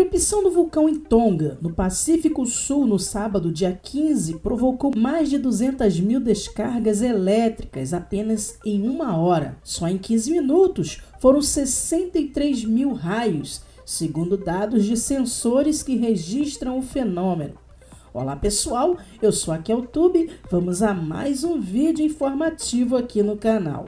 erupção do vulcão em Tonga, no Pacífico Sul, no sábado, dia 15, provocou mais de 200 mil descargas elétricas apenas em uma hora. Só em 15 minutos foram 63 mil raios, segundo dados de sensores que registram o fenômeno. Olá pessoal, eu sou aqui ao YouTube. vamos a mais um vídeo informativo aqui no canal.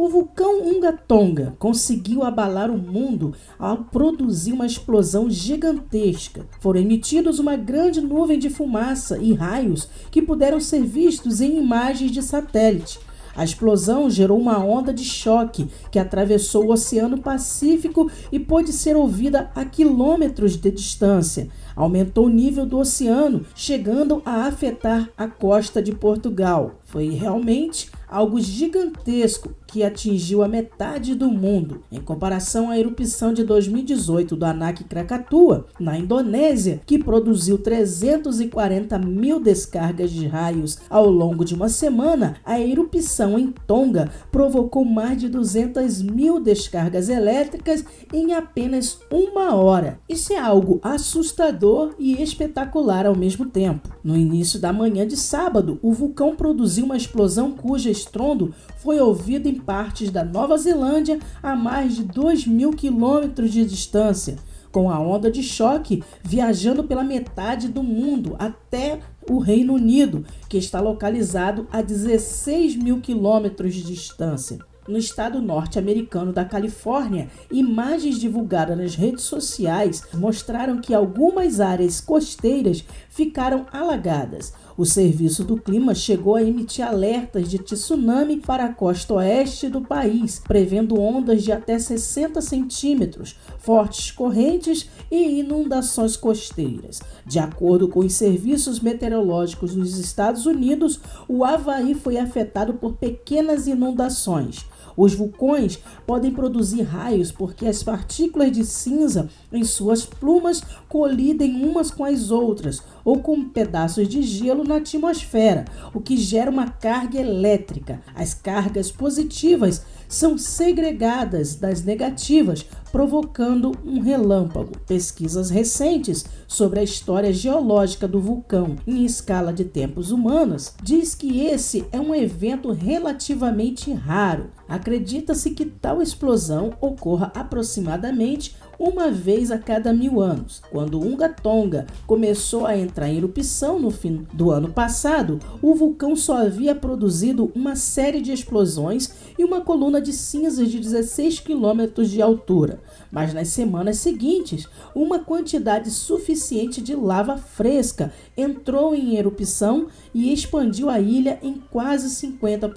O vulcão Unga Tonga conseguiu abalar o mundo ao produzir uma explosão gigantesca. Foram emitidos uma grande nuvem de fumaça e raios que puderam ser vistos em imagens de satélite. A explosão gerou uma onda de choque que atravessou o Oceano Pacífico e pôde ser ouvida a quilômetros de distância. Aumentou o nível do oceano, chegando a afetar a costa de Portugal. Foi realmente algo gigantesco que atingiu a metade do mundo, em comparação à erupção de 2018 do Anak Krakatua na Indonésia, que produziu 340 mil descargas de raios ao longo de uma semana. A erupção em Tonga provocou mais de 200 mil descargas elétricas em apenas uma hora. Isso é algo assustador e espetacular ao mesmo tempo. No início da manhã de sábado, o vulcão produziu produziu uma explosão cujo estrondo foi ouvido em partes da Nova Zelândia a mais de 2 mil quilômetros de distância, com a onda de choque viajando pela metade do mundo até o Reino Unido, que está localizado a 16 mil quilômetros de distância no estado norte-americano da Califórnia, imagens divulgadas nas redes sociais mostraram que algumas áreas costeiras ficaram alagadas. O Serviço do Clima chegou a emitir alertas de tsunami para a costa oeste do país, prevendo ondas de até 60 centímetros, fortes correntes e inundações costeiras. De acordo com os serviços meteorológicos dos Estados Unidos, o Havaí foi afetado por pequenas inundações. Os vulcões podem produzir raios porque as partículas de cinza em suas plumas colidem umas com as outras ou com pedaços de gelo na atmosfera, o que gera uma carga elétrica. As cargas positivas são segregadas das negativas provocando um relâmpago. Pesquisas recentes sobre a história geológica do vulcão em escala de tempos humanos diz que esse é um evento relativamente raro. Acredita-se que tal explosão ocorra aproximadamente uma vez a cada mil anos. Quando Unga Tonga começou a entrar em erupção no fim do ano passado, o vulcão só havia produzido uma série de explosões e uma coluna de cinzas de 16 quilômetros de altura. Mas nas semanas seguintes, uma quantidade suficiente de lava fresca entrou em erupção e expandiu a ilha em quase 50%.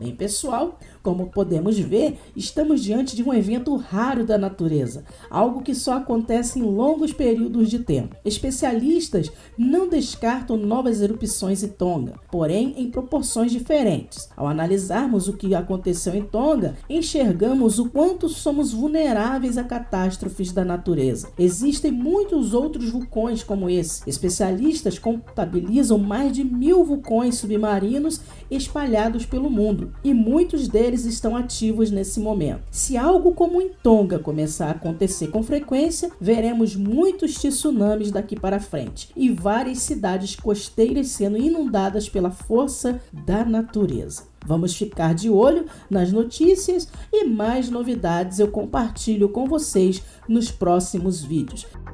Bem, pessoal, como podemos ver, estamos diante de um evento raro da natureza algo que só acontece em longos períodos de tempo. Especialistas não descartam novas erupções em Tonga, porém em proporções diferentes. Ao analisarmos o que aconteceu em Tonga, enxergamos o quanto somos vulneráveis a catástrofes da natureza. Existem muitos outros vulcões como esse. Especialistas contabilizam mais de mil vulcões submarinos espalhados pelo mundo e muitos deles estão ativos nesse momento. Se algo como em Tonga começar a acontecer, acontecer com frequência, veremos muitos tsunamis daqui para frente e várias cidades costeiras sendo inundadas pela força da natureza. Vamos ficar de olho nas notícias e mais novidades eu compartilho com vocês nos próximos vídeos.